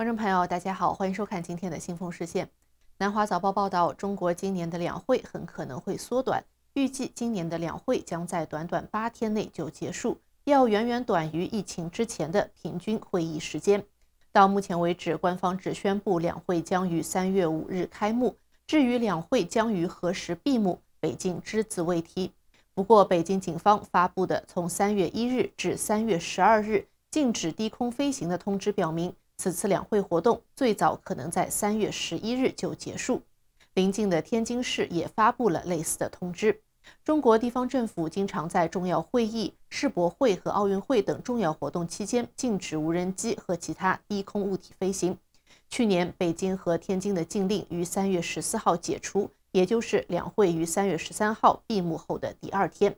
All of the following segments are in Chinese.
观众朋友，大家好，欢迎收看今天的《新风视线》。南华早报报道，中国今年的两会很可能会缩短，预计今年的两会将在短短八天内就结束，要远远短于疫情之前的平均会议时间。到目前为止，官方只宣布两会将于三月五日开幕，至于两会将于何时闭幕，北京只字未提。不过，北京警方发布的从三月一日至三月十二日禁止低空飞行的通知表明。此次两会活动最早可能在三月十一日就结束。临近的天津市也发布了类似的通知。中国地方政府经常在重要会议、世博会和奥运会等重要活动期间禁止无人机和其他低空物体飞行。去年北京和天津的禁令于三月十四号解除，也就是两会于三月十三号闭幕后的第二天。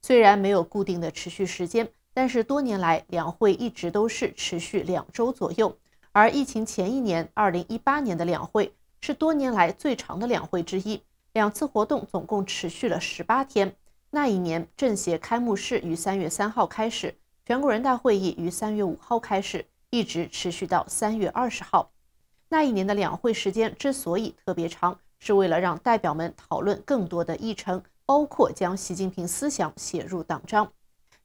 虽然没有固定的持续时间。但是多年来，两会一直都是持续两周左右。而疫情前一年，二零一八年的两会是多年来最长的两会之一，两次活动总共持续了十八天。那一年，政协开幕式于三月三号开始，全国人大会议于三月五号开始，一直持续到三月二十号。那一年的两会时间之所以特别长，是为了让代表们讨论更多的议程，包括将习近平思想写入党章。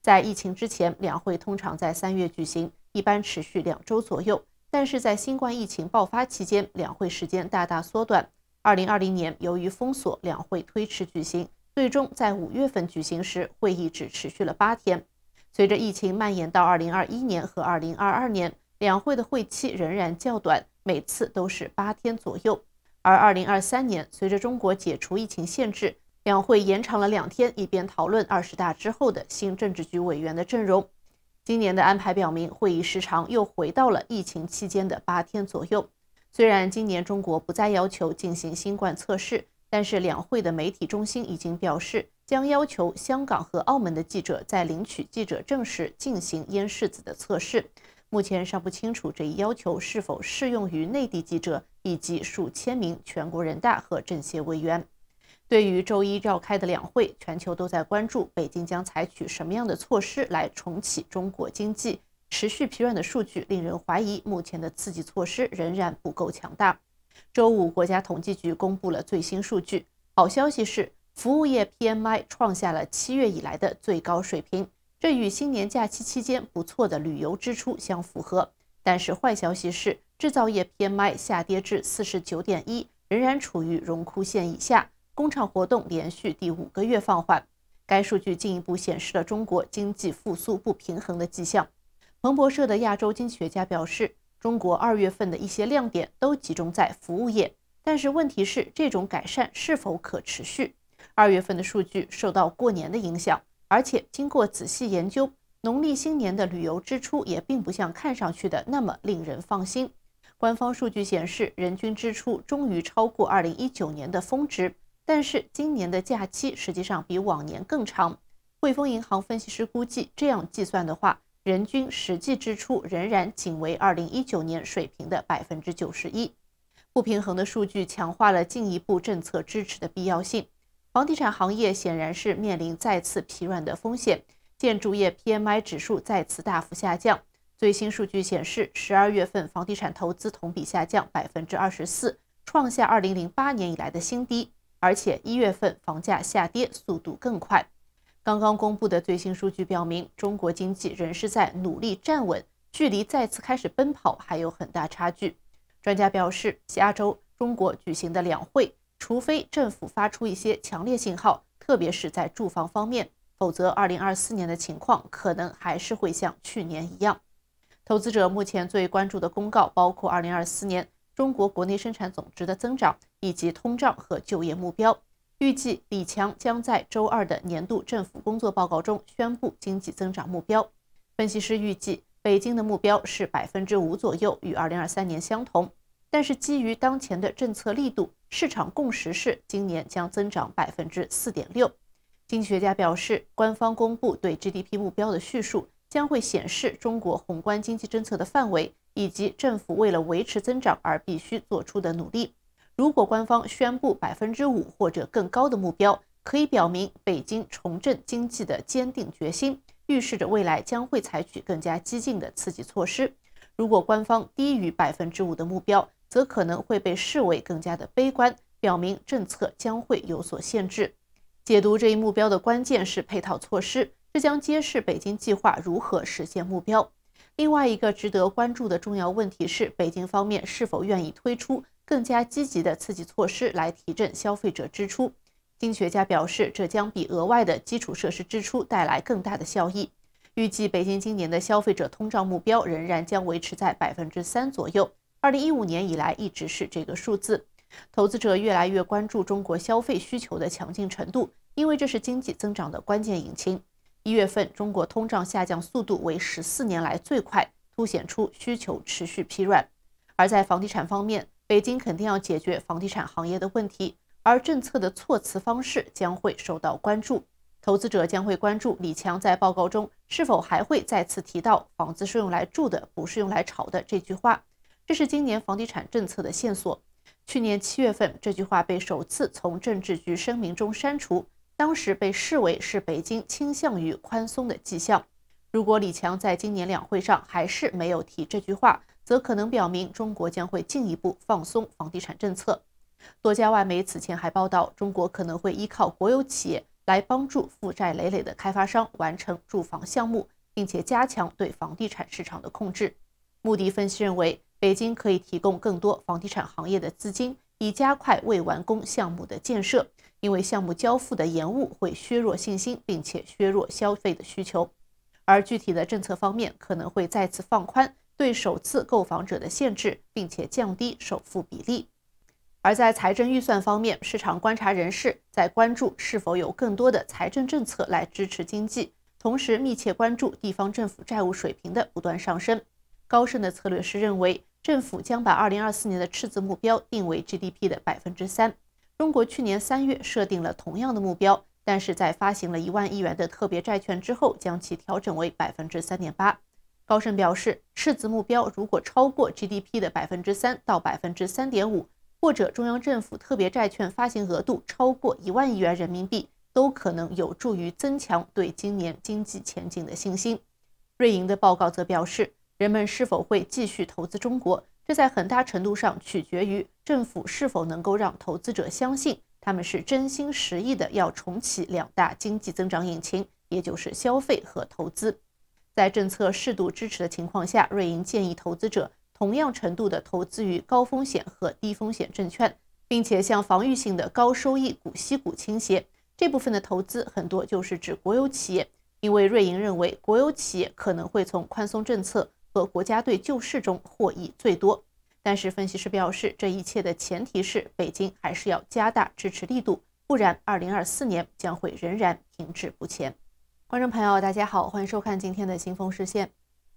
在疫情之前，两会通常在三月举行，一般持续两周左右。但是在新冠疫情爆发期间，两会时间大大缩短。二零二零年由于封锁，两会推迟举行，最终在五月份举行时，会议只持续了八天。随着疫情蔓延到二零二一年和二零二二年，两会的会期仍然较短，每次都是八天左右。而二零二三年，随着中国解除疫情限制，两会延长了两天，以便讨论二十大之后的新政治局委员的阵容。今年的安排表明，会议时长又回到了疫情期间的八天左右。虽然今年中国不再要求进行新冠测试，但是两会的媒体中心已经表示，将要求香港和澳门的记者在领取记者证时进行咽拭子的测试。目前尚不清楚这一要求是否适用于内地记者以及数千名全国人大和政协委员。对于周一召开的两会，全球都在关注北京将采取什么样的措施来重启中国经济。持续疲软的数据令人怀疑，目前的刺激措施仍然不够强大。周五，国家统计局公布了最新数据。好消息是，服务业 PMI 创下了七月以来的最高水平，这与新年假期期间不错的旅游支出相符合。但是坏消息是，制造业 PMI 下跌至四十九点一，仍然处于荣枯线以下。工厂活动连续第五个月放缓，该数据进一步显示了中国经济复苏不平衡的迹象。彭博社的亚洲经济学家表示，中国二月份的一些亮点都集中在服务业，但是问题是这种改善是否可持续？二月份的数据受到过年的影响，而且经过仔细研究，农历新年的旅游支出也并不像看上去的那么令人放心。官方数据显示，人均支出终于超过二零一九年的峰值。但是今年的假期实际上比往年更长。汇丰银行分析师估计，这样计算的话，人均实际支出仍然仅为2019年水平的百分之九十一。不平衡的数据强化了进一步政策支持的必要性。房地产行业显然是面临再次疲软的风险。建筑业 PMI 指数再次大幅下降。最新数据显示，十二月份房地产投资同比下降百分之二十四，创下2008年以来的新低。而且一月份房价下跌速度更快。刚刚公布的最新数据表明，中国经济仍是在努力站稳，距离再次开始奔跑还有很大差距。专家表示，下周中国举行的两会，除非政府发出一些强烈信号，特别是在住房方面，否则2024年的情况可能还是会像去年一样。投资者目前最关注的公告包括2024年。中国国内生产总值的增长，以及通胀和就业目标。预计李强将在周二的年度政府工作报告中宣布经济增长目标。分析师预计，北京的目标是百分之五左右，与二零二三年相同。但是，基于当前的政策力度，市场共识是今年将增长百分之四点六。经济学家表示，官方公布对 GDP 目标的叙述将会显示中国宏观经济政策的范围。以及政府为了维持增长而必须做出的努力。如果官方宣布百分之五或者更高的目标，可以表明北京重振经济的坚定决心，预示着未来将会采取更加激进的刺激措施。如果官方低于百分之五的目标，则可能会被视为更加的悲观，表明政策将会有所限制。解读这一目标的关键是配套措施，这将揭示北京计划如何实现目标。另外一个值得关注的重要问题是，北京方面是否愿意推出更加积极的刺激措施来提振消费者支出。经济学家表示，这将比额外的基础设施支出带来更大的效益。预计北京今年的消费者通胀目标仍然将维持在百分之三左右，二零一五年以来一直是这个数字。投资者越来越关注中国消费需求的强劲程度，因为这是经济增长的关键引擎。一月份，中国通胀下降速度为十四年来最快，凸显出需求持续疲软。而在房地产方面，北京肯定要解决房地产行业的问题，而政策的措辞方式将会受到关注。投资者将会关注李强在报告中是否还会再次提到“房子是用来住的，不是用来炒的”这句话，这是今年房地产政策的线索。去年七月份，这句话被首次从政治局声明中删除。当时被视为是北京倾向于宽松的迹象。如果李强在今年两会上还是没有提这句话，则可能表明中国将会进一步放松房地产政策。多家外媒此前还报道，中国可能会依靠国有企业来帮助负债累累的开发商完成住房项目，并且加强对房地产市场的控制。穆迪分析认为，北京可以提供更多房地产行业的资金，以加快未完工项目的建设。因为项目交付的延误会削弱信心，并且削弱消费的需求。而具体的政策方面，可能会再次放宽对首次购房者的限制，并且降低首付比例。而在财政预算方面，市场观察人士在关注是否有更多的财政政策来支持经济，同时密切关注地方政府债务水平的不断上升。高盛的策略是认为政府将把2024年的赤字目标定为 GDP 的3%。中国去年三月设定了同样的目标，但是在发行了一万亿元的特别债券之后，将其调整为百分之三点八。高盛表示，赤字目标如果超过 GDP 的百分之三到百分之三点五，或者中央政府特别债券发行额度超过一万亿元人民币，都可能有助于增强对今年经济前景的信心。瑞银的报告则表示，人们是否会继续投资中国，这在很大程度上取决于。政府是否能够让投资者相信他们是真心实意的要重启两大经济增长引擎，也就是消费和投资？在政策适度支持的情况下，瑞银建议投资者同样程度的投资于高风险和低风险证券，并且向防御性的高收益股息股倾斜。这部分的投资很多就是指国有企业，因为瑞银认为国有企业可能会从宽松政策和国家队救市中获益最多。但是，分析师表示，这一切的前提是北京还是要加大支持力度，不然，二零二四年将会仍然停滞不前。观众朋友，大家好，欢迎收看今天的《新风视线》。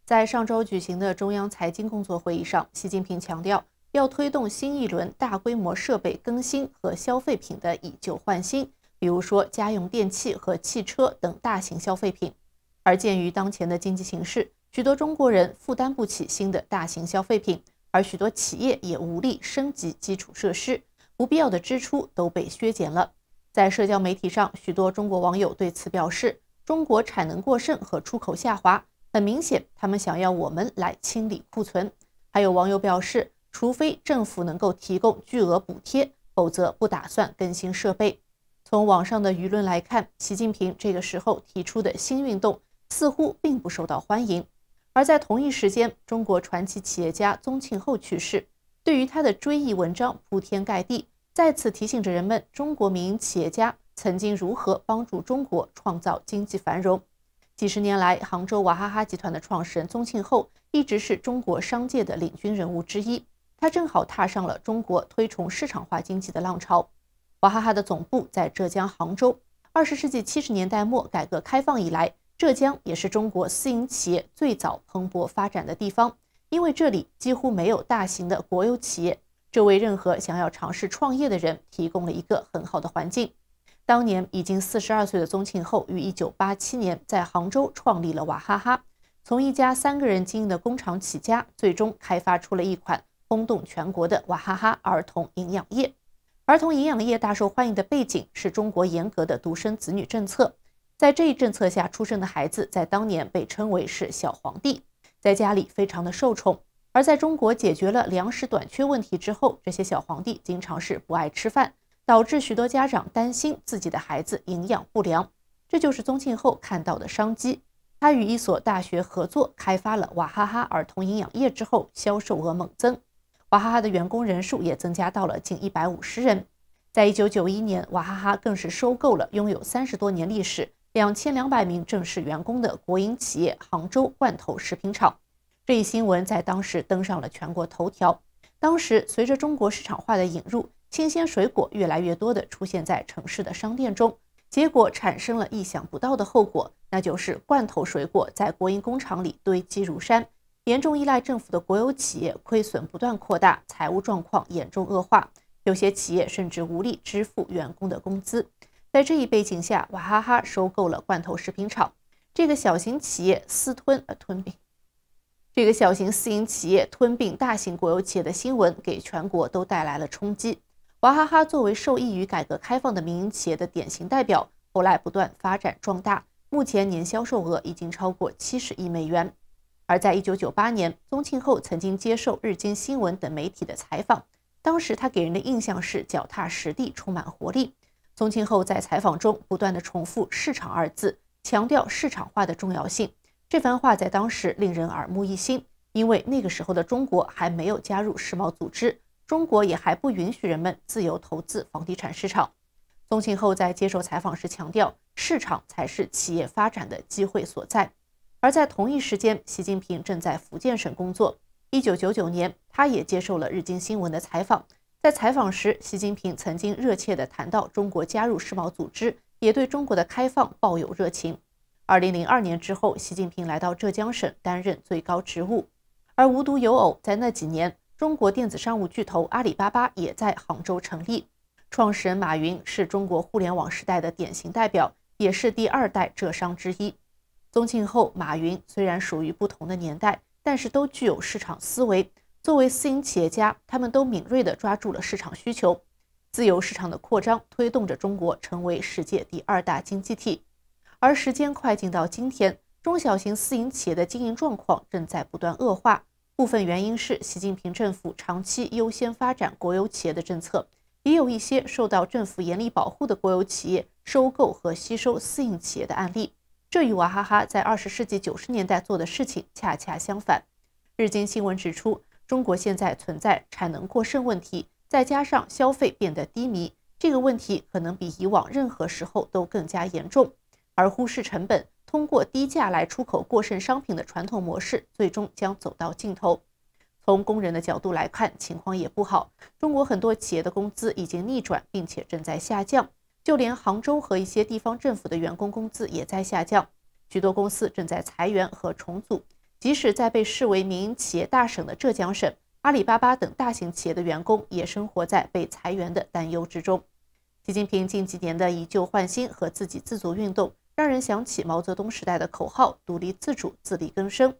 在上周举行的中央财经工作会议上，习近平强调，要推动新一轮大规模设备更新和消费品的以旧换新，比如说家用电器和汽车等大型消费品。而鉴于当前的经济形势，许多中国人负担不起新的大型消费品。而许多企业也无力升级基础设施，不必要的支出都被削减了。在社交媒体上，许多中国网友对此表示：“中国产能过剩和出口下滑，很明显，他们想要我们来清理库存。”还有网友表示：“除非政府能够提供巨额补贴，否则不打算更新设备。”从网上的舆论来看，习近平这个时候提出的新运动似乎并不受到欢迎。而在同一时间，中国传奇企业家宗庆后去世。对于他的追忆文章铺天盖地，再次提醒着人们，中国民营企业家曾经如何帮助中国创造经济繁荣。几十年来，杭州娃哈哈集团的创始人宗庆后一直是中国商界的领军人物之一。他正好踏上了中国推崇市场化经济的浪潮。娃哈哈的总部在浙江杭州。二十世纪七十年代末，改革开放以来。浙江也是中国私营企业最早蓬勃发展的地方，因为这里几乎没有大型的国有企业，这为任何想要尝试创业的人提供了一个很好的环境。当年已经四十二岁的宗庆后于一九八七年在杭州创立了娃哈哈，从一家三个人经营的工厂起家，最终开发出了一款轰动全国的娃哈哈儿童营养液。儿童营养液大受欢迎的背景是中国严格的独生子女政策。在这一政策下出生的孩子，在当年被称为是“小皇帝”，在家里非常的受宠。而在中国解决了粮食短缺问题之后，这些小皇帝经常是不爱吃饭，导致许多家长担心自己的孩子营养不良。这就是宗庆后看到的商机。他与一所大学合作开发了娃哈哈儿童营养液之后，销售额猛增，娃哈哈的员工人数也增加到了近一百五十人。在一九九一年，娃哈哈更是收购了拥有三十多年历史。两千两百名正式员工的国营企业杭州罐头食品厂，这一新闻在当时登上了全国头条。当时，随着中国市场化的引入，新鲜水果越来越多地出现在城市的商店中，结果产生了意想不到的后果，那就是罐头水果在国营工厂里堆积如山，严重依赖政府的国有企业亏损不断扩大，财务状况严重恶化，有些企业甚至无力支付员工的工资。在这一背景下，娃哈哈收购了罐头食品厂，这个小型企业私吞呃吞并，这个小型私营企业吞并大型国有企业的新闻给全国都带来了冲击。娃哈哈作为受益于改革开放的民营企业的典型代表，后来不断发展壮大，目前年销售额已经超过七十亿美元。而在一九九八年，宗庆后曾经接受《日经新闻》等媒体的采访，当时他给人的印象是脚踏实地，充满活力。宗庆后在采访中不断的重复“市场”二字，强调市场化的重要性。这番话在当时令人耳目一新，因为那个时候的中国还没有加入世贸组织，中国也还不允许人们自由投资房地产市场。宗庆后在接受采访时强调，市场才是企业发展的机会所在。而在同一时间，习近平正在福建省工作。一九九九年，他也接受了《日经新闻》的采访。在采访时，习近平曾经热切地谈到中国加入世贸组织，也对中国的开放抱有热情。二零零二年之后，习近平来到浙江省担任最高职务，而无独有偶，在那几年，中国电子商务巨头阿里巴巴也在杭州成立。创始人马云是中国互联网时代的典型代表，也是第二代浙商之一。宗庆后、马云虽然属于不同的年代，但是都具有市场思维。作为私营企业家，他们都敏锐地抓住了市场需求。自由市场的扩张推动着中国成为世界第二大经济体。而时间快进到今天，中小型私营企业的经营状况正在不断恶化。部分原因是习近平政府长期优先发展国有企业的政策，也有一些受到政府严厉保护的国有企业收购和吸收私营企业的案例。这与娃哈哈在二十世纪九十年代做的事情恰恰相反。日经新闻指出。中国现在存在产能过剩问题，再加上消费变得低迷，这个问题可能比以往任何时候都更加严重。而忽视成本，通过低价来出口过剩商品的传统模式，最终将走到尽头。从工人的角度来看，情况也不好。中国很多企业的工资已经逆转，并且正在下降。就连杭州和一些地方政府的员工工资也在下降，许多公司正在裁员和重组。即使在被视为民营企业大省的浙江省，阿里巴巴等大型企业的员工也生活在被裁员的担忧之中。习近平近几年的以旧换新和自给自足运动，让人想起毛泽东时代的口号“独立自主，自力更生”。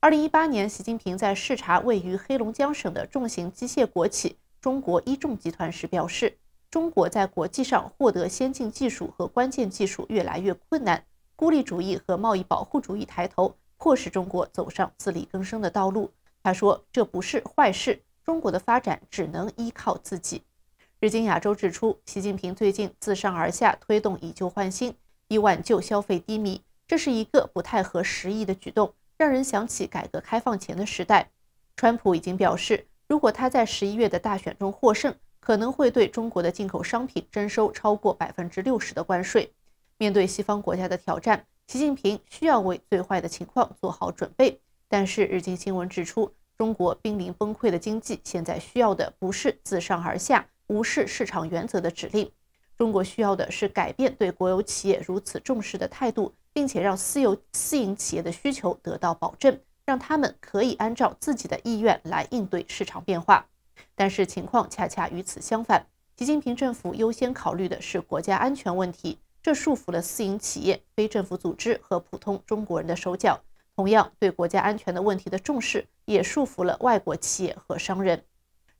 二零一八年，习近平在视察位于黑龙江省的重型机械国企中国一重集团时表示：“中国在国际上获得先进技术和关键技术越来越困难，孤立主义和贸易保护主义抬头。”迫使中国走上自力更生的道路。他说：“这不是坏事，中国的发展只能依靠自己。”日经亚洲指出，习近平最近自上而下推动以旧换新，以挽救消费低迷，这是一个不太合时宜的举动，让人想起改革开放前的时代。川普已经表示，如果他在十一月的大选中获胜，可能会对中国的进口商品征收超过百分之六十的关税。面对西方国家的挑战。习近平需要为最坏的情况做好准备，但是《日经新闻》指出，中国濒临崩溃的经济现在需要的不是自上而下无视市场原则的指令，中国需要的是改变对国有企业如此重视的态度，并且让私有私营企业的需求得到保证，让他们可以按照自己的意愿来应对市场变化。但是情况恰恰与此相反，习近平政府优先考虑的是国家安全问题。这束缚了私营企业、非政府组织和普通中国人的手脚。同样，对国家安全的问题的重视，也束缚了外国企业和商人。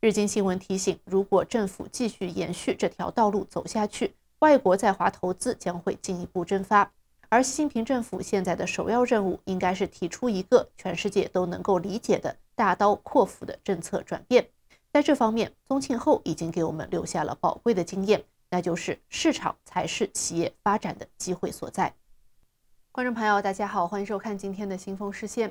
日经新闻提醒：如果政府继续延续这条道路走下去，外国在华投资将会进一步蒸发。而习近平政府现在的首要任务，应该是提出一个全世界都能够理解的大刀阔斧的政策转变。在这方面，宗庆后已经给我们留下了宝贵的经验。那就是市场才是企业发展的机会所在。观众朋友，大家好，欢迎收看今天的《新风视线》。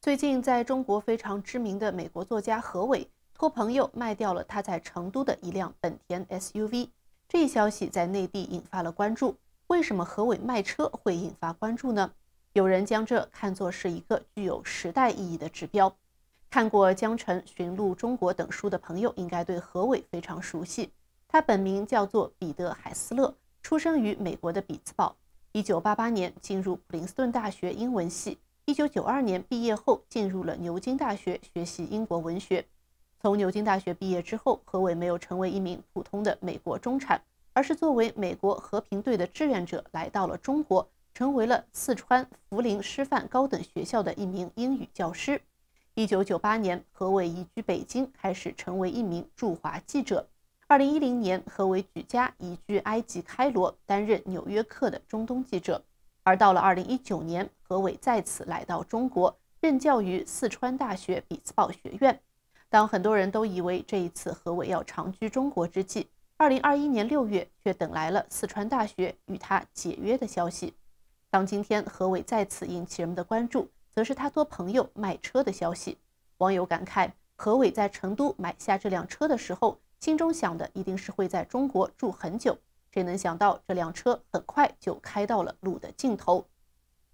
最近，在中国非常知名的美国作家何伟托朋友卖掉了他在成都的一辆本田 SUV，这一消息在内地引发了关注。为什么何伟卖车会引发关注呢？有人将这看作是一个具有时代意义的指标。看过《江城寻路中国》等书的朋友，应该对何伟非常熟悉。他本名叫做彼得海斯勒，出生于美国的匹兹堡。一九八八年进入普林斯顿大学英文系，一九九二年毕业后进入了牛津大学学习英国文学。从牛津大学毕业之后，何伟没有成为一名普通的美国中产，而是作为美国和平队的志愿者来到了中国，成为了四川涪陵师范高等学校的一名英语教师。一九九八年，何伟移居北京，开始成为一名驻华记者。二零一零年，何伟举家移居埃及开罗，担任《纽约客》的中东记者。而到了二零一九年，何伟再次来到中国，任教于四川大学比斯堡学院。当很多人都以为这一次何伟要长居中国之际，二零二一年六月却等来了四川大学与他解约的消息。当今天何伟再次引起人们的关注，则是他托朋友卖车的消息。网友感慨：何伟在成都买下这辆车的时候。心中想的一定是会在中国住很久，谁能想到这辆车很快就开到了路的尽头？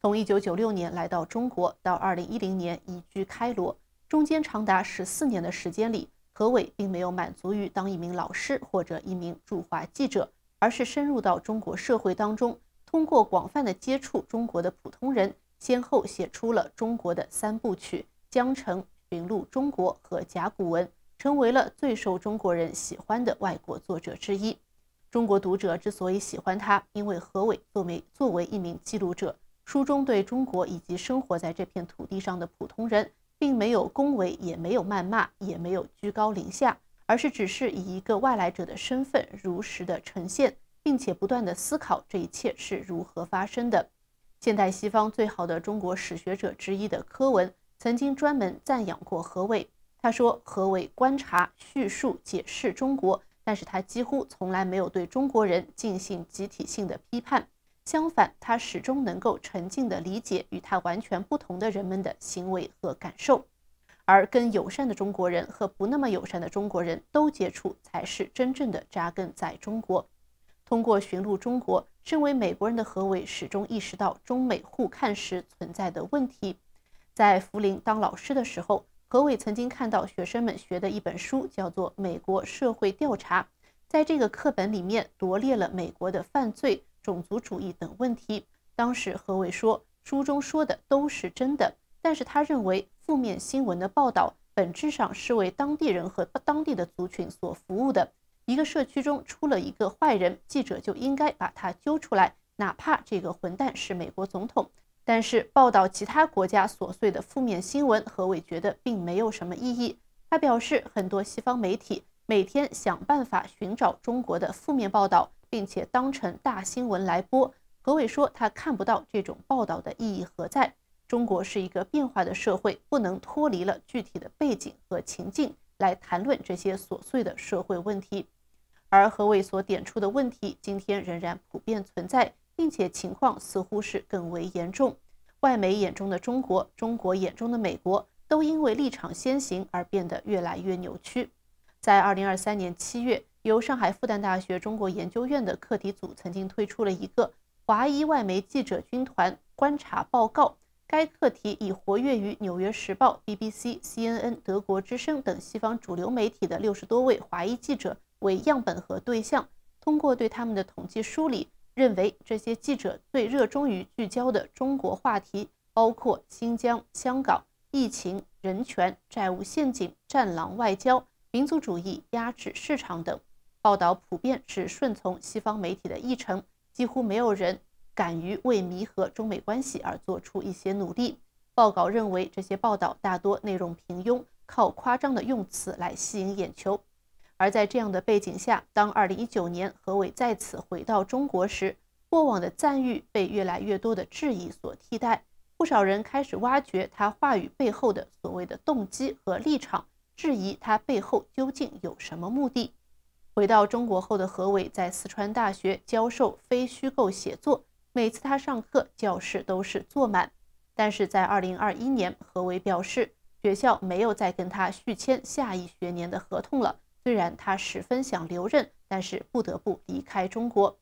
从一九九六年来到中国，到二零一零年移居开罗，中间长达十四年的时间里，何伟并没有满足于当一名老师或者一名驻华记者，而是深入到中国社会当中，通过广泛的接触中国的普通人，先后写出了中国的三部曲《江城》《云路中国》和《甲骨文》。成为了最受中国人喜欢的外国作者之一。中国读者之所以喜欢他，因为何伟作为作为一名记录者，书中对中国以及生活在这片土地上的普通人，并没有恭维，也没有谩骂，也没有居高临下，而是只是以一个外来者的身份，如实的呈现，并且不断的思考这一切是如何发生的。现代西方最好的中国史学者之一的柯文曾经专门赞扬过何伟。他说：“何为观察、叙述、解释中国，但是他几乎从来没有对中国人进行集体性的批判。相反，他始终能够沉静地理解与他完全不同的人们的行为和感受。而跟友善的中国人和不那么友善的中国人都接触，才是真正的扎根在中国。通过寻路中国，身为美国人的何伟始终意识到中美互看时存在的问题。在涪陵当老师的时候。”何伟曾经看到学生们学的一本书，叫做《美国社会调查》。在这个课本里面，罗列了美国的犯罪、种族主义等问题。当时何伟说，书中说的都是真的。但是他认为，负面新闻的报道本质上是为当地人和当地的族群所服务的。一个社区中出了一个坏人，记者就应该把他揪出来，哪怕这个混蛋是美国总统。但是报道其他国家琐碎的负面新闻，何伟觉得并没有什么意义。他表示，很多西方媒体每天想办法寻找中国的负面报道，并且当成大新闻来播。何伟说，他看不到这种报道的意义何在。中国是一个变化的社会，不能脱离了具体的背景和情境来谈论这些琐碎的社会问题。而何伟所点出的问题，今天仍然普遍存在。并且情况似乎是更为严重。外媒眼中的中国，中国眼中的美国，都因为立场先行而变得越来越扭曲。在二零二三年七月，由上海复旦大学中国研究院的课题组曾经推出了一个华裔外媒记者军团观察报告。该课题以活跃于《纽约时报》、BBC、CNN、德国之声等西方主流媒体的六十多位华裔记者为样本和对象，通过对他们的统计梳理。认为这些记者最热衷于聚焦的中国话题包括新疆、香港、疫情、人权、债务陷阱、战狼外交、民族主义、压制市场等。报道普遍只顺从西方媒体的议程，几乎没有人敢于为弥合中美关系而做出一些努力。报告认为，这些报道大多内容平庸，靠夸张的用词来吸引眼球。而在这样的背景下，当二零一九年何伟再次回到中国时，过往的赞誉被越来越多的质疑所替代。不少人开始挖掘他话语背后的所谓的动机和立场，质疑他背后究竟有什么目的。回到中国后的何伟在四川大学教授非虚构写作，每次他上课，教室都是坐满。但是在二零二一年，何伟表示，学校没有再跟他续签下一学年的合同了。虽然他十分想留任，但是不得不离开中国。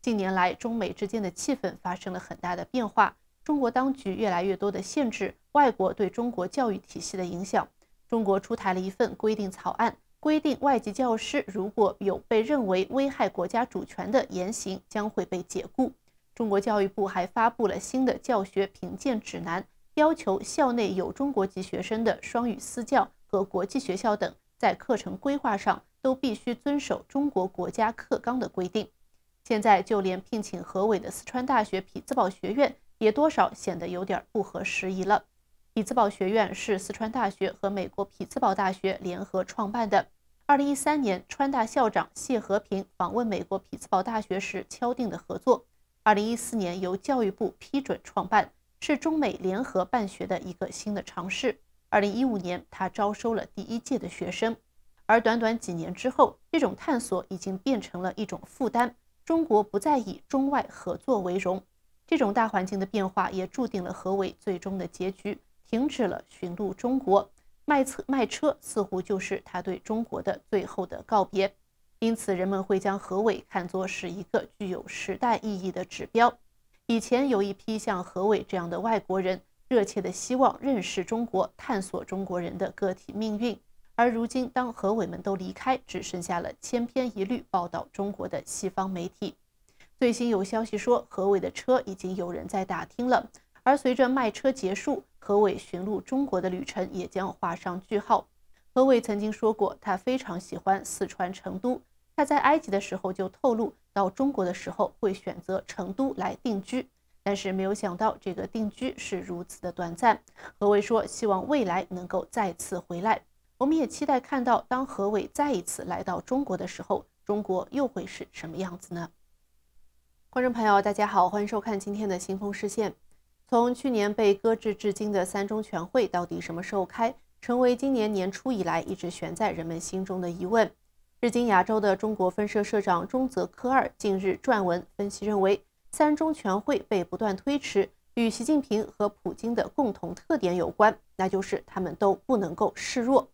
近年来，中美之间的气氛发生了很大的变化，中国当局越来越多的限制外国对中国教育体系的影响。中国出台了一份规定草案，规定外籍教师如果有被认为危害国家主权的言行，将会被解雇。中国教育部还发布了新的教学评鉴指南，要求校内有中国籍学生的双语私教和国际学校等。在课程规划上都必须遵守中国国家课纲的规定。现在就连聘请何伟的四川大学匹兹堡学院也多少显得有点不合时宜了。匹兹堡学院是四川大学和美国匹兹堡大学联合创办的，2013年川大校长谢和平访问美国匹兹堡大学时敲定的合作，2014年由教育部批准创办，是中美联合办学的一个新的尝试。二零一五年，他招收了第一届的学生，而短短几年之后，这种探索已经变成了一种负担。中国不再以中外合作为荣，这种大环境的变化也注定了何伟最终的结局：停止了寻路中国卖车卖车，似乎就是他对中国的最后的告别。因此，人们会将何伟看作是一个具有时代意义的指标。以前有一批像何伟这样的外国人。热切的希望认识中国，探索中国人的个体命运。而如今，当何伟们都离开，只剩下了千篇一律报道中国的西方媒体。最新有消息说，何伟的车已经有人在打听了。而随着卖车结束，何伟寻路中国的旅程也将画上句号。何伟曾经说过，他非常喜欢四川成都。他在埃及的时候就透露，到中国的时候会选择成都来定居。但是没有想到，这个定居是如此的短暂。何伟说：“希望未来能够再次回来。”我们也期待看到，当何伟再一次来到中国的时候，中国又会是什么样子呢？观众朋友，大家好，欢迎收看今天的《新风视线》。从去年被搁置至今的三中全会，到底什么时候开，成为今年年初以来一直悬在人们心中的疑问。日经亚洲的中国分社社长中泽科二近日撰文分析认为。三中全会被不断推迟，与习近平和普京的共同特点有关，那就是他们都不能够示弱。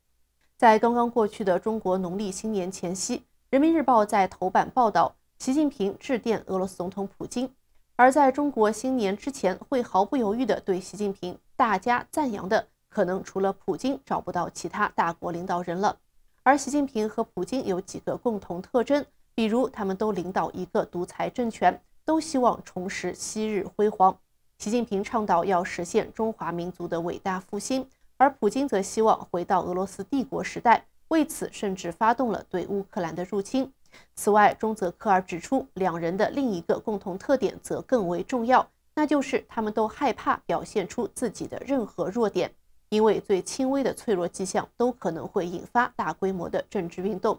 在刚刚过去的中国农历新年前夕，《人民日报》在头版报道习近平致电俄罗斯总统普京。而在中国新年之前，会毫不犹豫地对习近平大加赞扬的，可能除了普京找不到其他大国领导人了。而习近平和普京有几个共同特征，比如他们都领导一个独裁政权。都希望重拾昔日辉煌。习近平倡导要实现中华民族的伟大复兴，而普京则希望回到俄罗斯帝国时代，为此甚至发动了对乌克兰的入侵。此外，中泽科尔指出，两人的另一个共同特点则更为重要，那就是他们都害怕表现出自己的任何弱点，因为最轻微的脆弱迹象都可能会引发大规模的政治运动。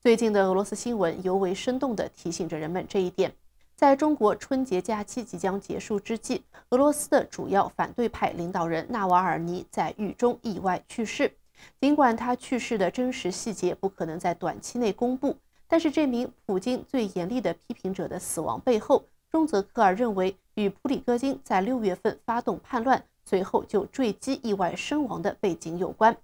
最近的俄罗斯新闻尤为生动地提醒着人们这一点。在中国春节假期即将结束之际，俄罗斯的主要反对派领导人纳瓦尔尼在狱中意外去世。尽管他去世的真实细节不可能在短期内公布，但是这名普京最严厉的批评者的死亡背后，中泽克尔认为与普里戈金在六月份发动叛乱，随后就坠机意外身亡的背景有关。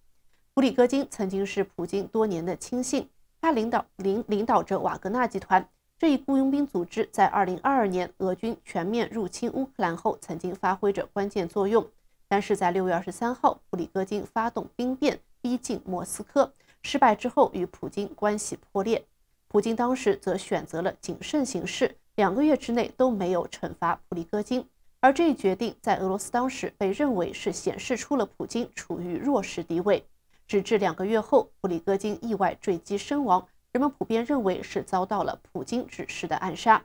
普里戈金曾经是普京多年的亲信，他领导领领导着瓦格纳集团。这一雇佣兵组织在二零二二年俄军全面入侵乌克兰后，曾经发挥着关键作用。但是在六月二十三号，普里戈金发动兵变逼近莫斯科失败之后，与普京关系破裂。普京当时则选择了谨慎行事，两个月之内都没有惩罚普里戈金。而这一决定在俄罗斯当时被认为是显示出了普京处于弱势地位。直至两个月后，普里戈金意外坠机身亡。人们普遍认为是遭到了普京指示的暗杀。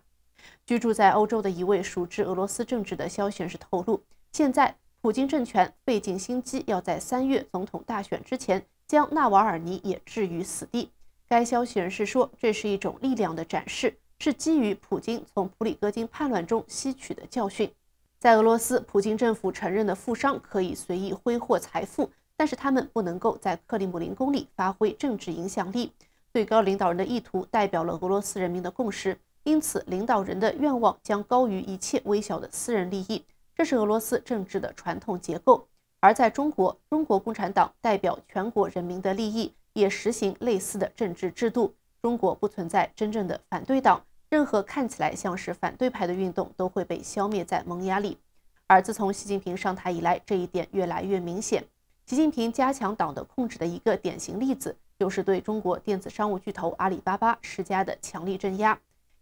居住在欧洲的一位熟知俄罗斯政治的消息人士透露，现在普京政权费尽心机要在三月总统大选之前将纳瓦尔尼也置于死地。该消息人士说，这是一种力量的展示，是基于普京从普里戈金叛乱中吸取的教训。在俄罗斯，普京政府承认的富商可以随意挥霍财富，但是他们不能够在克里姆林宫里发挥政治影响力。最高领导人的意图代表了俄罗斯人民的共识，因此领导人的愿望将高于一切微小的私人利益，这是俄罗斯政治的传统结构。而在中国，中国共产党代表全国人民的利益，也实行类似的政治制度。中国不存在真正的反对党，任何看起来像是反对派的运动都会被消灭在萌芽里。而自从习近平上台以来，这一点越来越明显。习近平加强党的控制的一个典型例子。就是对中国电子商务巨头阿里巴巴施加的强力镇压。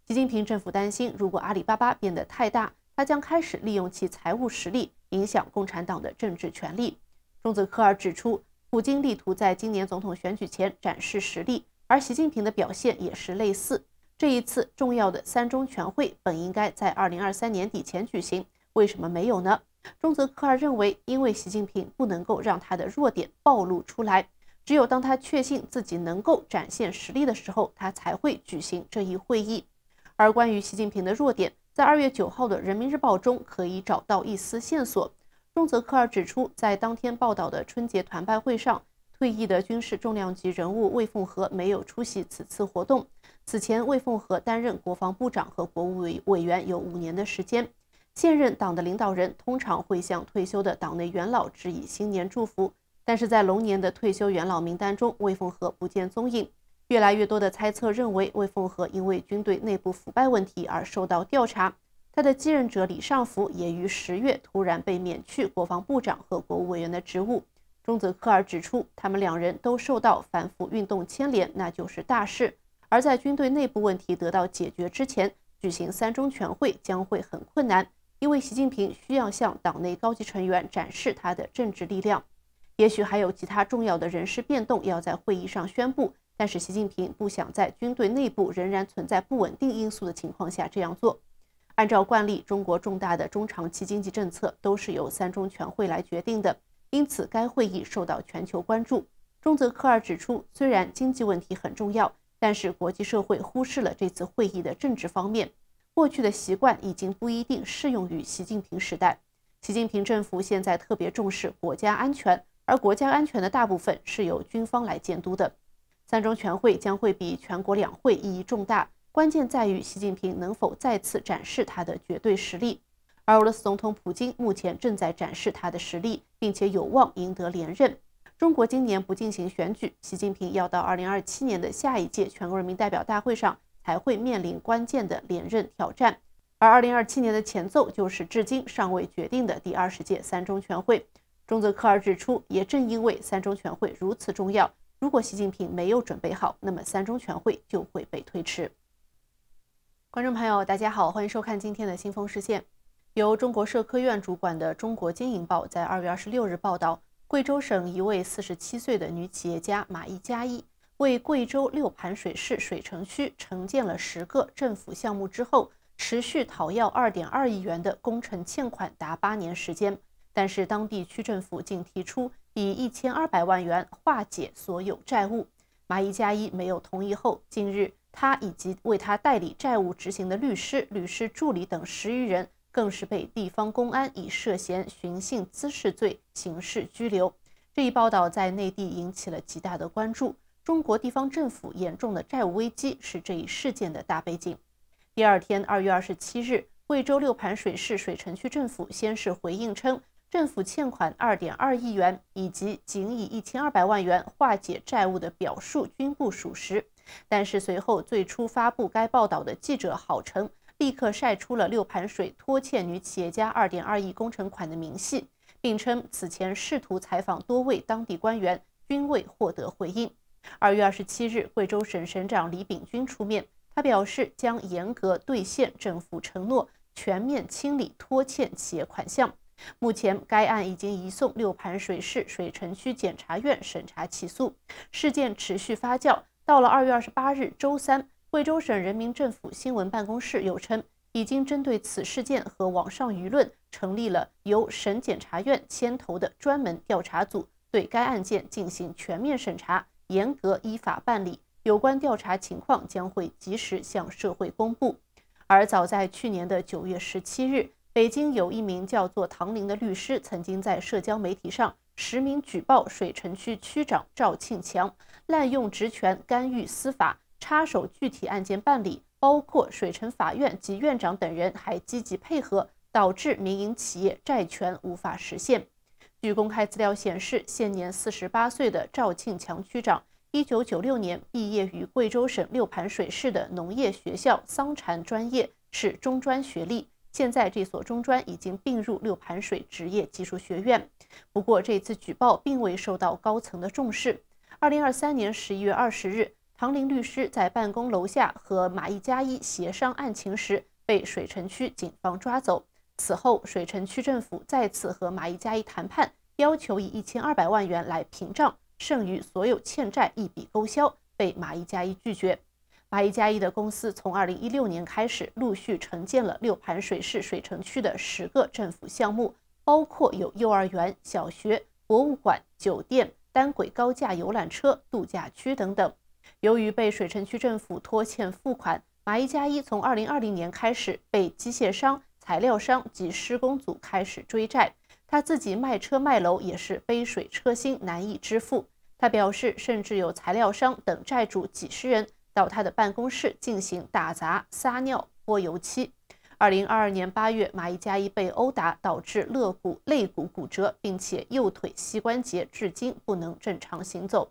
习近平政府担心，如果阿里巴巴变得太大，他将开始利用其财务实力影响共产党的政治权力。中泽科尔指出，普京力图在今年总统选举前展示实力，而习近平的表现也是类似。这一次重要的三中全会本应该在2023年底前举行，为什么没有呢？中泽科尔认为，因为习近平不能够让他的弱点暴露出来。只有当他确信自己能够展现实力的时候，他才会举行这一会议。而关于习近平的弱点，在二月九号的《人民日报》中可以找到一丝线索。中泽克尔指出，在当天报道的春节团拜会上，退役的军事重量级人物魏凤和没有出席此次活动。此前，魏凤和担任国防部长和国务委委员有五年的时间。现任党的领导人通常会向退休的党内元老致以新年祝福。但是在龙年的退休元老名单中，魏凤和不见踪影。越来越多的猜测认为，魏凤和因为军队内部腐败问题而受到调查。他的继任者李尚福也于十月突然被免去国防部长和国务委员的职务。中泽科尔指出，他们两人都受到反腐运动牵连，那就是大事。而在军队内部问题得到解决之前，举行三中全会将会很困难，因为习近平需要向党内高级成员展示他的政治力量。也许还有其他重要的人事变动要在会议上宣布，但是习近平不想在军队内部仍然存在不稳定因素的情况下这样做。按照惯例，中国重大的中长期经济政策都是由三中全会来决定的，因此该会议受到全球关注。中泽科尔指出，虽然经济问题很重要，但是国际社会忽视了这次会议的政治方面。过去的习惯已经不一定适用于习近平时代。习近平政府现在特别重视国家安全。而国家安全的大部分是由军方来监督的。三中全会将会比全国两会意义重大，关键在于习近平能否再次展示他的绝对实力。而俄罗斯总统普京目前正在展示他的实力，并且有望赢得连任。中国今年不进行选举，习近平要到二零二七年的下一届全国人民代表大会上才会面临关键的连任挑战。而二零二七年的前奏就是至今尚未决定的第二十届三中全会。中泽科尔指出，也正因为三中全会如此重要，如果习近平没有准备好，那么三中全会就会被推迟。观众朋友，大家好，欢迎收看今天的《新风视线》。由中国社科院主管的《中国经营报》在二月二十六日报道，贵州省一位四十七岁的女企业家马一加一，为贵州六盘水市水城区承建了十个政府项目之后，持续讨要二点二亿元的工程欠款达八年时间。但是当地区政府竟提出以一千二百万元化解所有债务，蚂蚁加一没有同意后，近日他以及为他代理债务执行的律师、律师助理等十余人，更是被地方公安以涉嫌寻衅滋事罪刑事拘留。这一报道在内地引起了极大的关注。中国地方政府严重的债务危机是这一事件的大背景。第二天，二月二十七日，贵州六盘水市水城区政府先是回应称。政府欠款二点二亿元，以及仅以一千二百万元化解债务的表述均不属实。但是，随后最初发布该报道的记者郝成立刻晒出了六盘水拖欠女企业家二点二亿工程款的明细，并称此前试图采访多位当地官员均未获得回应。二月二十七日，贵州省省长李炳军出面，他表示将严格兑现政府承诺，全面清理拖欠企业款项。目前，该案已经移送六盘水市水城区检察院审查起诉。事件持续发酵，到了二月二十八日周三，贵州省人民政府新闻办公室又称，已经针对此事件和网上舆论，成立了由省检察院牵头的专门调查组，对该案件进行全面审查，严格依法办理。有关调查情况将会及时向社会公布。而早在去年的九月十七日。北京有一名叫做唐玲的律师，曾经在社交媒体上实名举报水城区区长赵庆强滥用职权干预司法、插手具体案件办理，包括水城法院及院长等人还积极配合，导致民营企业债权无法实现。据公开资料显示，现年四十八岁的赵庆强区长，一九九六年毕业于贵州省六盘水市的农业学校桑蚕专业，是中专学历。现在这所中专已经并入六盘水职业技术学院。不过，这次举报并未受到高层的重视。二零二三年十一月二十日，唐林律师在办公楼下和马一加一协商案情时，被水城区警方抓走。此后，水城区政府再次和马一加一谈判，要求以一千二百万元来平账，剩余所有欠债一笔勾销，被马一加一拒绝。马一加一的公司从二零一六年开始陆续承建了六盘水市水城区的十个政府项目，包括有幼儿园、小学、博物馆、酒店、单轨高架游览车、度假区等等。由于被水城区政府拖欠付款，马一加一从二零二零年开始被机械商、材料商及施工组开始追债，他自己卖车卖楼也是杯水车薪，难以支付。他表示，甚至有材料商等债主几十人。到他的办公室进行打砸、撒尿、泼油漆。二零二二年八月，马一加一被殴打，导致肋骨、肋骨骨折，并且右腿膝关节至今不能正常行走。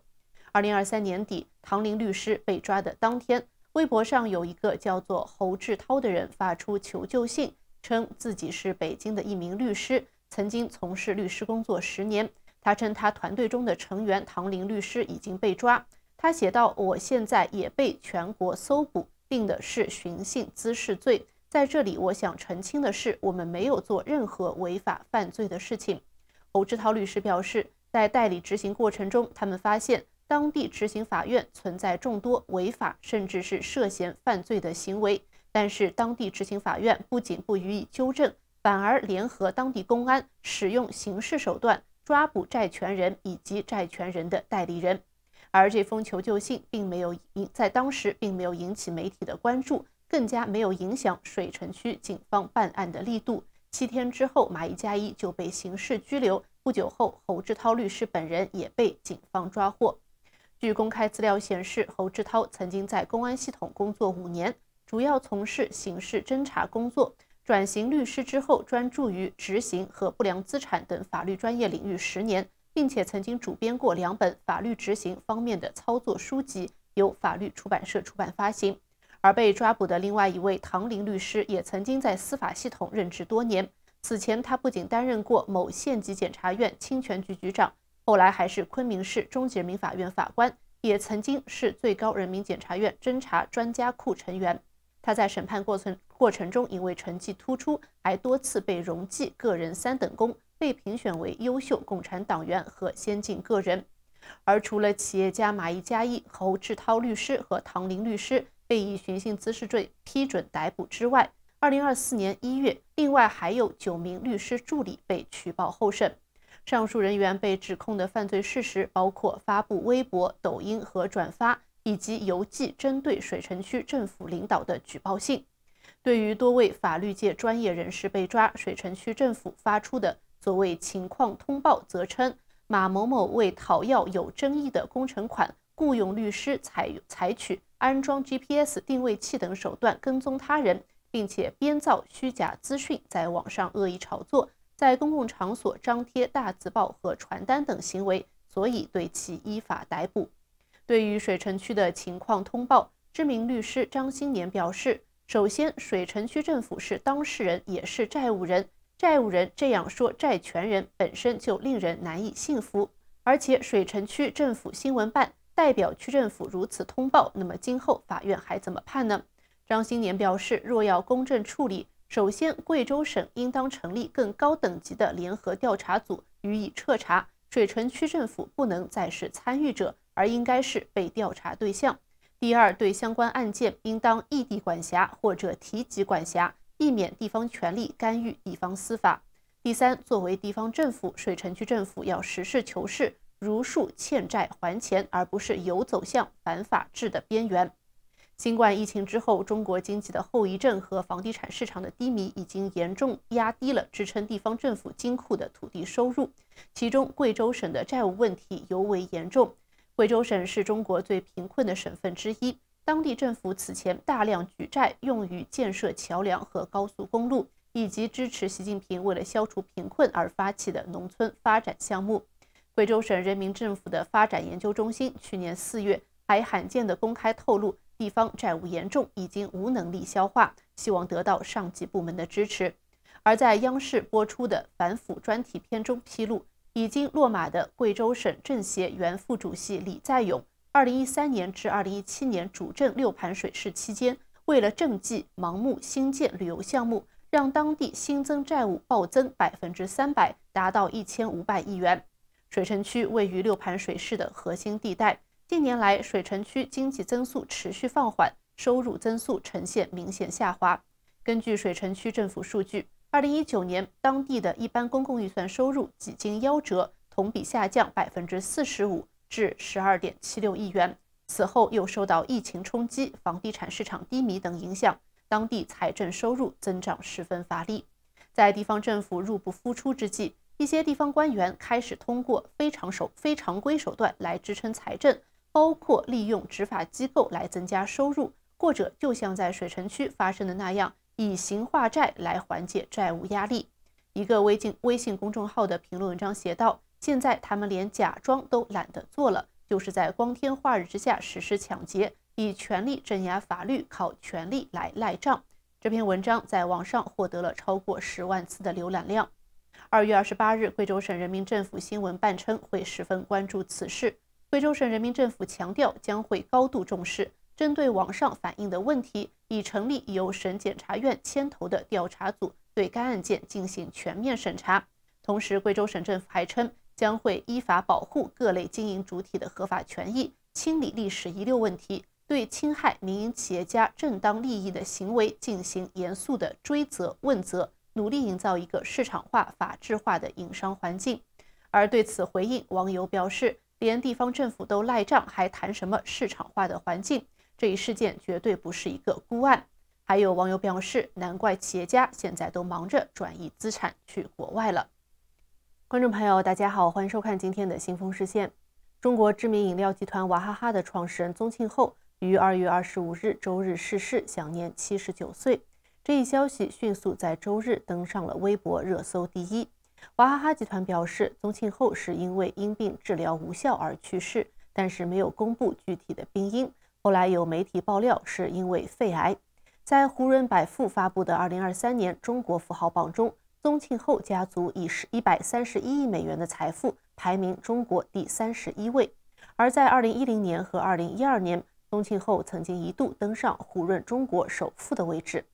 二零二三年底，唐林律师被抓的当天，微博上有一个叫做侯志涛的人发出求救信，称自己是北京的一名律师，曾经从事律师工作十年。他称他团队中的成员唐林律师已经被抓。他写道：“我现在也被全国搜捕，定的是寻衅滋事罪。在这里，我想澄清的是，我们没有做任何违法犯罪的事情。”欧志涛律师表示，在代理执行过程中，他们发现当地执行法院存在众多违法，甚至是涉嫌犯罪的行为。但是，当地执行法院不仅不予以纠正，反而联合当地公安，使用刑事手段抓捕债权人以及债权人的代理人。而这封求救信并没有引在当时并没有引起媒体的关注，更加没有影响水城区警方办案的力度。七天之后，马一加一就被刑事拘留。不久后，侯志涛律师本人也被警方抓获。据公开资料显示，侯志涛曾经在公安系统工作五年，主要从事刑事侦查工作。转型律师之后，专注于执行和不良资产等法律专业领域十年。并且曾经主编过两本法律执行方面的操作书籍，由法律出版社出版发行。而被抓捕的另外一位唐林律师，也曾经在司法系统任职多年。此前，他不仅担任过某县级检察院侵权局局长，后来还是昆明市中级人民法院法官，也曾经是最高人民检察院侦查专家库成员。他在审判过程过程中，因为成绩突出，还多次被荣记个人三等功。被评选为优秀共产党员和先进个人，而除了企业家马一加一、侯志涛律师和唐林律师被以寻衅滋事罪批准逮捕之外，二零二四年一月，另外还有九名律师助理被取保候审。上述人员被指控的犯罪事实包括发布微博、抖音和转发，以及邮寄针对水城区政府领导的举报信。对于多位法律界专业人士被抓，水城区政府发出的。所谓情况通报则称，马某某为讨要有争议的工程款，雇佣律师采采取安装 GPS 定位器等手段跟踪他人，并且编造虚假资讯在网上恶意炒作，在公共场所张贴大字报和传单等行为，所以对其依法逮捕。对于水城区的情况通报，知名律师张新年表示，首先水城区政府是当事人，也是债务人。债务人这样说，债权人本身就令人难以信服。而且水城区政府新闻办代表区政府如此通报，那么今后法院还怎么判呢？张新年表示，若要公正处理，首先贵州省应当成立更高等级的联合调查组予以彻查，水城区政府不能再是参与者，而应该是被调查对象。第二，对相关案件应当异地管辖或者提级管辖。避免地方权力干预地方司法。第三，作为地方政府，水城区政府要实事求是，如数欠债还钱，而不是游走向反法治的边缘。新冠疫情之后，中国经济的后遗症和房地产市场的低迷已经严重压低了支撑地方政府金库的土地收入，其中贵州省的债务问题尤为严重。贵州省是中国最贫困的省份之一。当地政府此前大量举债，用于建设桥梁和高速公路，以及支持习近平为了消除贫困而发起的农村发展项目。贵州省人民政府的发展研究中心去年四月还罕见地公开透露，地方债务严重，已经无能力消化，希望得到上级部门的支持。而在央视播出的反腐专题片中披露，已经落马的贵州省政协原副主席李在勇。二零一三年至二零一七年，主政六盘水市期间，为了政绩，盲目新建旅游项目，让当地新增债务暴增百分之三百，达到一千五百亿元。水城区位于六盘水市的核心地带，近年来，水城区经济增速持续放缓，收入增速呈现明显下滑。根据水城区政府数据，二零一九年，当地的一般公共预算收入几经夭折，同比下降百分之四十五。至十二点七六亿元，此后又受到疫情冲击、房地产市场低迷等影响，当地财政收入增长十分乏力。在地方政府入不敷出之际，一些地方官员开始通过非常手、非常规手段来支撑财政，包括利用执法机构来增加收入，或者就像在水城区发生的那样，以形化债来缓解债务压力。一个微信微信公众号的评论文章写道。现在他们连假装都懒得做了，就是在光天化日之下实施抢劫，以权力镇压法律，靠权力来赖账。这篇文章在网上获得了超过十万次的浏览量。二月二十八日，贵州省人民政府新闻办称会十分关注此事。贵州省人民政府强调将会高度重视，针对网上反映的问题，已成立由省检察院牵头的调查组，对该案件进行全面审查。同时，贵州省政府还称。将会依法保护各类经营主体的合法权益，清理历史遗留问题，对侵害民营企业家正当利益的行为进行严肃的追责问责，努力营造一个市场化、法治化的营商环境。而对此回应，网友表示：“连地方政府都赖账，还谈什么市场化的环境？这一事件绝对不是一个孤案。”还有网友表示：“难怪企业家现在都忙着转移资产去国外了。”观众朋友，大家好，欢迎收看今天的《新风视线》。中国知名饮料集团娃哈哈的创始人宗庆后于二月二十五日周日逝世，享年七十九岁。这一消息迅速在周日登上了微博热搜第一。娃哈哈集团表示，宗庆后是因为因病治疗无效而去世，但是没有公布具体的病因。后来有媒体爆料是因为肺癌。在胡润百富发布的二零二三年中国富豪榜中，宗庆后家族以十一百三十一亿美元的财富排名中国第三十一位，而在二零一零年和二零一二年，宗庆后曾经一度登上胡润中国首富的位置。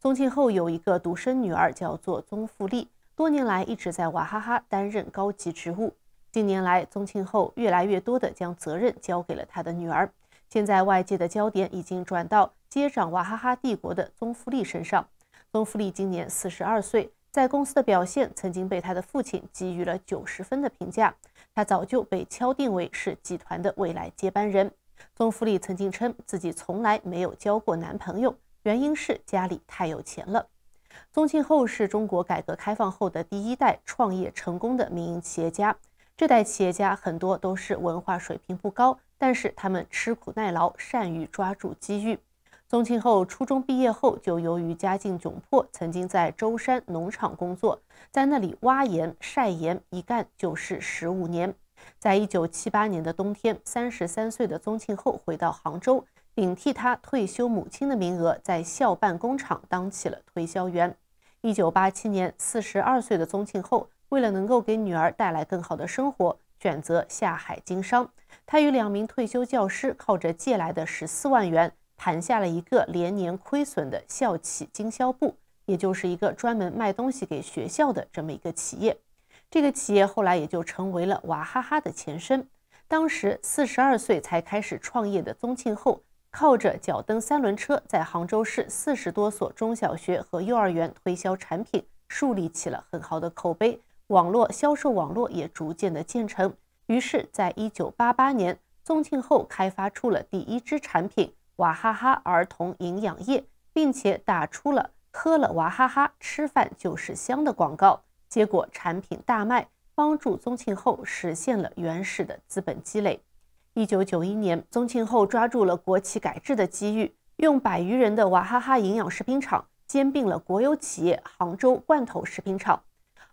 宗庆后有一个独生女儿，叫做宗馥莉，多年来一直在娃哈哈担任高级职务。近年来，宗庆后越来越多地将责任交给了他的女儿。现在，外界的焦点已经转到接掌娃哈哈帝国的宗馥莉身上。宗馥莉今年四十二岁。在公司的表现，曾经被他的父亲给予了九十分的评价。他早就被敲定为是集团的未来接班人。宗馥莉曾经称自己从来没有交过男朋友，原因是家里太有钱了。宗庆后是中国改革开放后的第一代创业成功的民营企业家。这代企业家很多都是文化水平不高，但是他们吃苦耐劳，善于抓住机遇。宗庆后初中毕业后，就由于家境窘迫，曾经在舟山农场工作，在那里挖盐、晒盐，一干就是十五年。在一九七八年的冬天，三十三岁的宗庆后回到杭州，顶替他退休母亲的名额，在校办工厂当起了推销员。一九八七年，四十二岁的宗庆后为了能够给女儿带来更好的生活，选择下海经商。他与两名退休教师靠着借来的十四万元。谈下了一个连年亏损的校企经销部，也就是一个专门卖东西给学校的这么一个企业。这个企业后来也就成为了娃哈哈的前身。当时四十二岁才开始创业的宗庆后，靠着脚蹬三轮车在杭州市四十多所中小学和幼儿园推销产品，树立起了很好的口碑。网络销售网络也逐渐的建成。于是，在一九八八年，宗庆后开发出了第一支产品。娃哈哈儿童营养液，并且打出了“喝了娃哈哈，吃饭就是香”的广告，结果产品大卖，帮助宗庆后实现了原始的资本积累。一九九一年，宗庆后抓住了国企改制的机遇，用百余人的娃哈哈营养食品厂兼并了国有企业杭州罐头食品厂。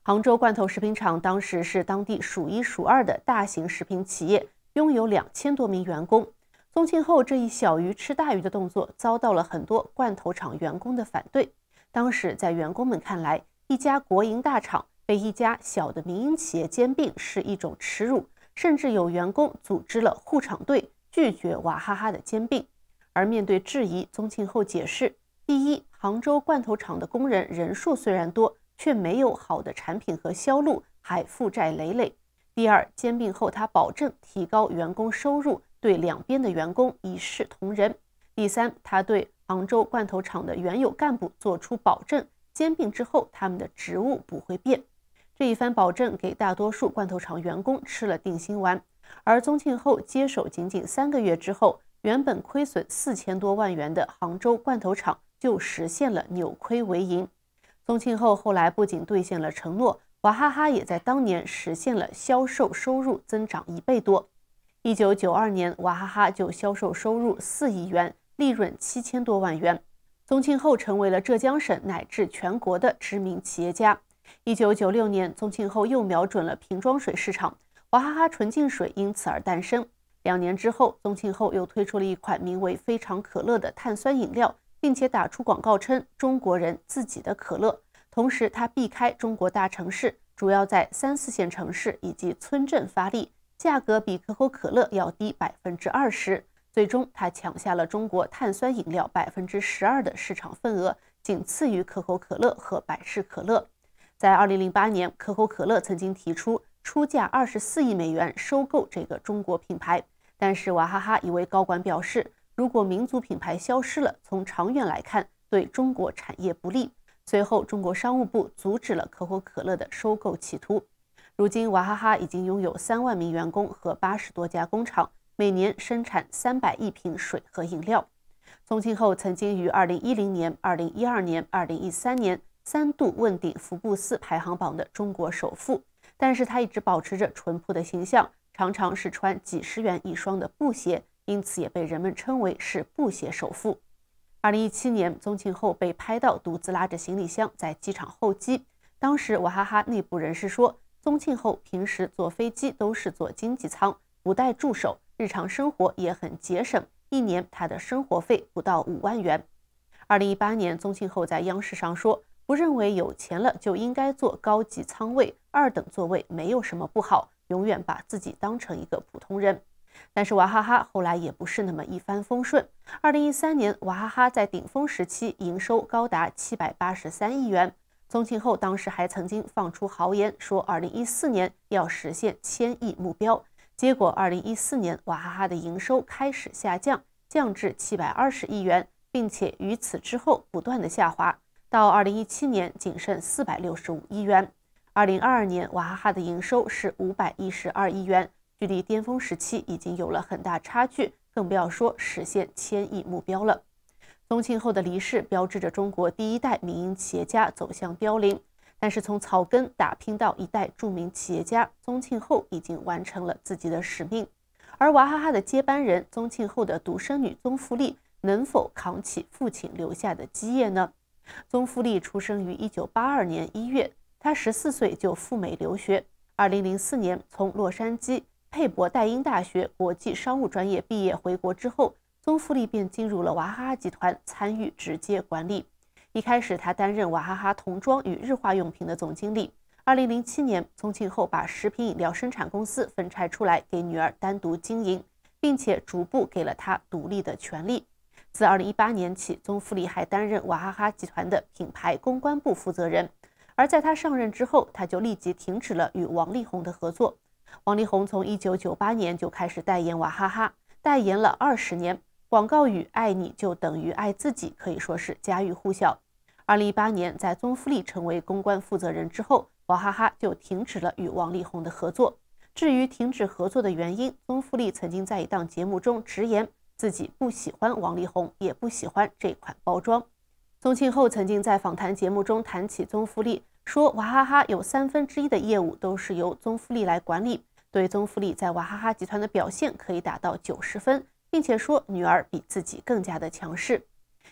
杭州罐头食品厂当时是当地数一数二的大型食品企业，拥有两千多名员工。宗庆后这一小鱼吃大鱼的动作遭到了很多罐头厂员工的反对。当时在员工们看来，一家国营大厂被一家小的民营企业兼并是一种耻辱，甚至有员工组织了护厂队，拒绝娃哈哈的兼并。而面对质疑，宗庆后解释：第一，杭州罐头厂的工人人数虽然多，却没有好的产品和销路，还负债累累；第二，兼并后他保证提高员工收入。对两边的员工一视同仁。第三，他对杭州罐头厂的原有干部作出保证，兼并之后他们的职务不会变。这一番保证给大多数罐头厂员工吃了定心丸。而宗庆后接手仅仅三个月之后，原本亏损四千多万元的杭州罐头厂就实现了扭亏为盈。宗庆后后来不仅兑现了承诺，娃哈哈也在当年实现了销售收入增长一倍多。一九九二年，娃哈哈就销售收入四亿元，利润七千多万元。宗庆后成为了浙江省乃至全国的知名企业家。一九九六年，宗庆后又瞄准了瓶装水市场，娃哈哈纯净水因此而诞生。两年之后，宗庆后又推出了一款名为“非常可乐”的碳酸饮料，并且打出广告称“中国人自己的可乐”。同时，他避开中国大城市，主要在三四线城市以及村镇发力。价格比可口可乐要低百分之二十，最终他抢下了中国碳酸饮料百分之十二的市场份额，仅次于可口可乐和百事可乐。在二零零八年，可口可乐曾经提出出价二十四亿美元收购这个中国品牌，但是娃哈哈一位高管表示，如果民族品牌消失了，从长远来看对中国产业不利。随后，中国商务部阻止了可口可乐的收购企图。如今，娃哈哈已经拥有三万名员工和八十多家工厂，每年生产三百亿瓶水和饮料。宗庆后曾经于二零一零年、二零一二年、二零一三年三度问鼎福布斯排行榜的中国首富，但是他一直保持着淳朴的形象，常常是穿几十元一双的布鞋，因此也被人们称为是“布鞋首富”。二零一七年，宗庆后被拍到独自拉着行李箱在机场候机，当时娃哈哈内部人士说。宗庆后平时坐飞机都是坐经济舱，不带助手，日常生活也很节省，一年他的生活费不到五万元。二零一八年，宗庆后在央视上说，不认为有钱了就应该坐高级舱位，二等座位没有什么不好，永远把自己当成一个普通人。但是娃哈哈后来也不是那么一帆风顺。二零一三年，娃哈哈在顶峰时期营收高达七百八十三亿元。宗庆后当时还曾经放出豪言，说2014年要实现千亿目标。结果2014年，娃哈哈的营收开始下降，降至720亿元，并且于此之后不断的下滑，到2017年仅剩465亿元。2022年，娃哈哈的营收是512亿元，距离巅峰时期已经有了很大差距，更不要说实现千亿目标了。宗庆后的离世，标志着中国第一代民营企业家走向凋零。但是，从草根打拼到一代著名企业家，宗庆后已经完成了自己的使命。而娃哈哈的接班人宗庆后的独生女宗馥莉，能否扛起父亲留下的基业呢？宗馥莉出生于一九八二年一月，她十四岁就赴美留学。二零零四年，从洛杉矶佩伯代因大学国际商务专业毕业回国之后。宗馥莉便进入了娃哈哈集团参与直接管理。一开始，她担任娃哈哈童装与日化用品的总经理。二零零七年，宗庆后把食品饮料生产公司分拆出来给女儿单独经营，并且逐步给了她独立的权利。自二零一八年起，宗馥莉还担任娃哈哈集团的品牌公关部负责人。而在她上任之后，她就立即停止了与王力宏的合作。王力宏从一九九八年就开始代言娃哈哈，代言了二十年。广告语“爱你就等于爱自己”可以说是家喻户晓。二零一八年，在宗馥莉成为公关负责人之后，娃哈哈就停止了与王力宏的合作。至于停止合作的原因，宗馥莉曾经在一档节目中直言自己不喜欢王力宏，也不喜欢这款包装。宗庆后曾经在访谈节目中谈起宗馥莉，说娃哈哈有三分之一的业务都是由宗馥莉来管理，对宗馥莉在娃哈哈集团的表现可以打到九十分。并且说女儿比自己更加的强势。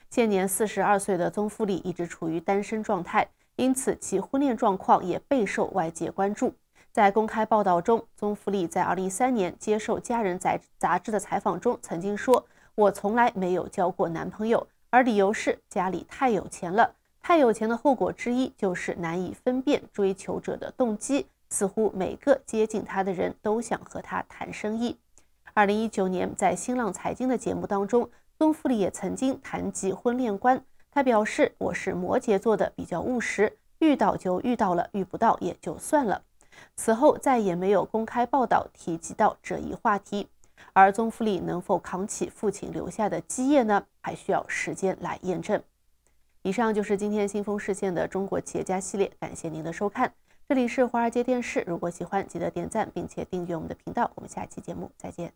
现年四十二岁的宗馥莉一直处于单身状态，因此其婚恋状况也备受外界关注。在公开报道中，宗馥莉在二零一三年接受《家人》在杂志的采访中曾经说：“我从来没有交过男朋友，而理由是家里太有钱了。太有钱的后果之一就是难以分辨追求者的动机，似乎每个接近她的人都想和她谈生意。”二零一九年，在新浪财经的节目当中，宗馥莉也曾经谈及婚恋观。他表示：“我是摩羯座的，比较务实，遇到就遇到了，遇不到也就算了。”此后再也没有公开报道提及到这一话题。而宗馥莉能否扛起父亲留下的基业呢？还需要时间来验证。以上就是今天新风视线的中国企业家系列，感谢您的收看。这里是华尔街电视，如果喜欢，记得点赞并且订阅我们的频道。我们下期节目再见。